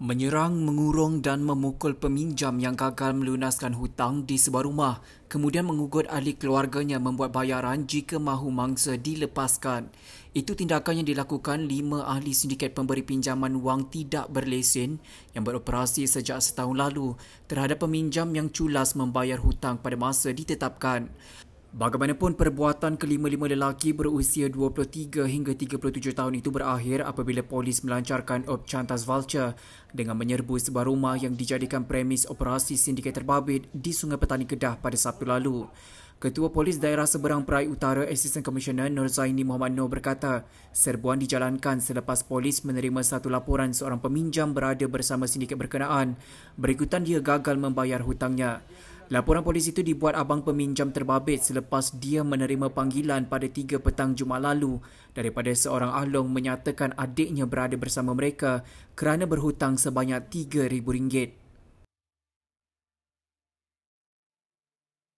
menyerang, mengurung dan memukul peminjam yang gagal melunaskan hutang di sebuah rumah, kemudian mengugut ahli keluarganya membuat bayaran jika mahu mangsa dilepaskan. Itu tindakan yang dilakukan lima ahli sindiket pemberi pinjaman wang tidak berlesen yang beroperasi sejak setahun lalu terhadap peminjam yang culas membayar hutang pada masa ditetapkan. Bagaimanapun perbuatan kelima-lima lelaki berusia 23 hingga 37 tahun itu berakhir apabila polis melancarkan op cantas vulture dengan menyerbu sebuah rumah yang dijadikan premis operasi sindiket terbabit di Sungai Petani Kedah pada Sabtu lalu. Ketua Polis Daerah Seberang Perai Utara Assistant Commissioner Nur Zaini Muhammad Noor berkata, serbuan dijalankan selepas polis menerima satu laporan seorang peminjam berada bersama sindiket berkenaan berikutan dia gagal membayar hutangnya. Laporan polis itu dibuat abang peminjam terbabit selepas dia menerima panggilan pada 3 petang Jumaat lalu daripada seorang ahlong menyatakan adiknya berada bersama mereka kerana berhutang sebanyak RM3,000.